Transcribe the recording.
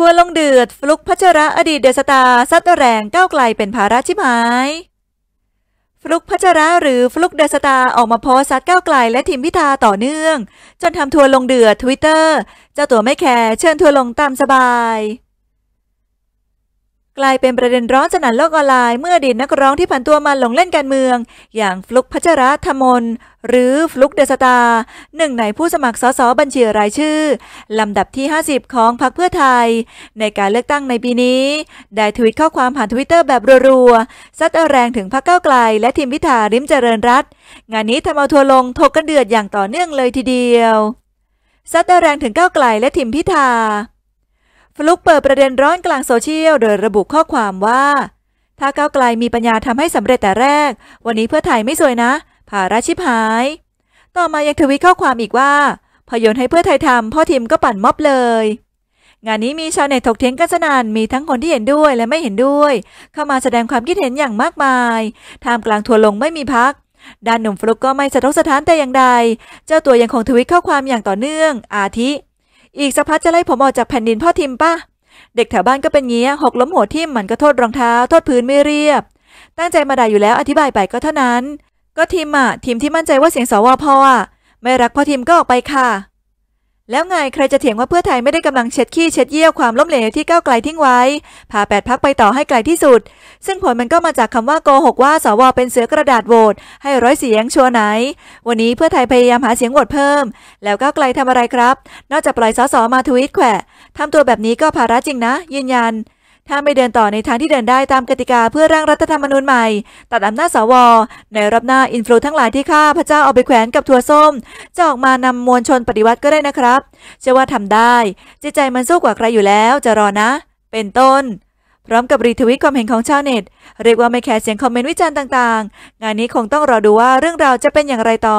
ทัวลงเดือด ฟลุกพัชระอดีตเดอสตาซัดแรงก้าวไกลเป็นภาระชิมายฟลุกพัชระหรือฟลุกเดอสตาออกมาโพสซัดก้าวไกลและทีมพิธาต่อเนื่อง จนทำทัวลงเดือดทวิตเตอร์เจ้าตัวไม่แคร์เชิญทัวลงตามสบายกลายเป็นประเด็นร้อนสนั่นโลกออนไลน์เมื่อดีตนักร้องที่ผันตัวมาหลงเล่นการเมือง อย่างฟลุกพัชรธมนหรือฟลุกเดสตา หนึ่งในผู้สมัครสสบัญชีรายชื่อ ลำดับที่ 50 ของพรรคเพื่อไทย ในการเลือกตั้งในปีนี้ ได้ทวิตข้อความผ่านทวิตเตอร์แบบรัวๆซัดแรงถึงพรรคก้าไกลและทีมพิธาริมเจริญรัตงานนี้ทำเอาทัวลงทกกันเดือดอย่างต่อเนื่องเลยทีเดียวซัดแรงถึงเก้าไกลและทีมพิธาฟลุกเปิดประเด็นร้อนกลางโซเชียล โดยระบุข้อความว่า ถ้าก้าวไกลมีปัญญาทำให้สำเร็จแต่แรก วันนี้เพื่อไทยไม่สวยนะ ภาราชิบหาย ต่อมายังทวีข้อความอีกว่า พยนให้เพื่อไทยทำพ่อทีมก็ปั่นม็อบเลย งานนี้มีชาวเน็ตถกเถียงกันสนานมีทั้งคนที่เห็นด้วยและไม่เห็นด้วย เข้ามาแสดงความคิดเห็นอย่างมากมายท่ามกลางทัวลงไม่มีพัก ด้านหนุ่มฟลุกก็ไม่สะทกสะท้านแต่อย่างใด เจ้าตัวยังคงทวิตข้อความอย่างต่อเนื่อง อาทิอีกสักพักจะไล่ผมออกจากแผ่นดินพ่อทิมป่ะ เด็กแถวบ้านก็เป็นเงี้ย หกล้มหัวทิมมันก็โทษรองเท้า โทษพื้นไม่เรียบ ตั้งใจมาด่าอยู่แล้วอธิบายไปก็เท่านั้น ก็ทิมอ่ะทิมที่มั่นใจว่าเสียงสวพ่อ่ะไม่รักพ่อทิมก็ออกไปค่ะแล้วไง ใครจะเถียงว่าเพื่อไทยไม่ได้กำลังเช็ดขี้เช็ดเยี่ยวความล้มเหลวที่ก้าวไกลทิ้งไว้ พาแปดพักไปต่อให้ไกลที่สุด ซึ่งผลมันก็มาจากคำว่าโกหกว่าสวเป็นเสือกระดาษโหวตให้ร้อยเสียงชัวไหน วันนี้เพื่อไทยพยายามหาเสียงโหวตเพิ่ม แล้วก้าวไกลทำอะไรครับ นอกจากปล่อยสสมาทวิตแขวะทำตัวแบบนี้ก็ภาระจริงนะ ยืนยันถ้าไม่เดินต่อในทางที่เดินได้ตามกติกาเพื่อร่างรัฐธรรมนูญใหม่ ตัดอำนาจสว ในรับหน้าอินฟลูทั้งหลายที่ข้าพระเจ้าเอาไปแขวนกับทัวส้ม จะออกมานำมวลชนปฏิวัติก็ได้นะครับเชื่อว่าทำได้ใจใจมันสู้กว่าใครอยู่แล้วจะรอนะ เป็นต้น พร้อมกับรีทวิตความเห็นของชาวเน็ตเรียกว่าไม่แคร์เสียงคอมเมนต์วิจารณ์ต่างๆ งานนี้คงต้องรอดูว่าเรื่องราวจะเป็นอย่างไรต่อ